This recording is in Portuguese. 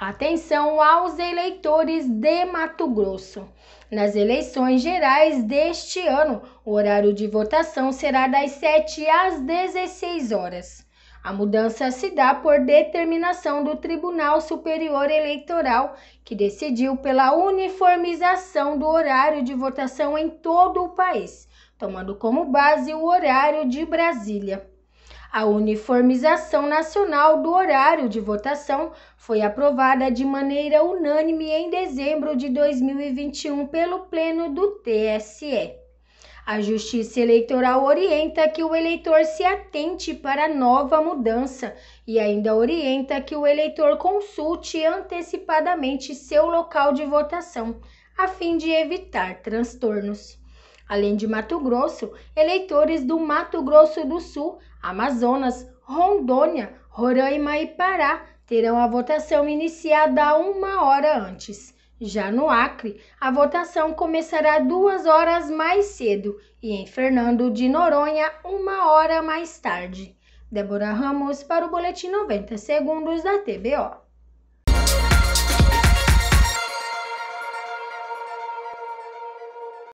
Atenção aos eleitores de Mato Grosso. Nas eleições gerais deste ano, o horário de votação será das 7 às 16 horas. A mudança se dá por determinação do Tribunal Superior Eleitoral, que decidiu pela uniformização do horário de votação em todo o país, tomando como base o horário de Brasília. A uniformização nacional do horário de votação foi aprovada de maneira unânime em dezembro de 2021 pelo Pleno do TSE. A Justiça Eleitoral orienta que o eleitor se atente para a nova mudança e ainda orienta que o eleitor consulte antecipadamente seu local de votação, a fim de evitar transtornos. Além de Mato Grosso, eleitores do Mato Grosso do Sul, Amazonas, Rondônia, Roraima e Pará terão a votação iniciada uma hora antes. Já no Acre, a votação começará duas horas mais cedo e em Fernando de Noronha, uma hora mais tarde. Débora Ramos para o Boletim 90 Segundos da TBO.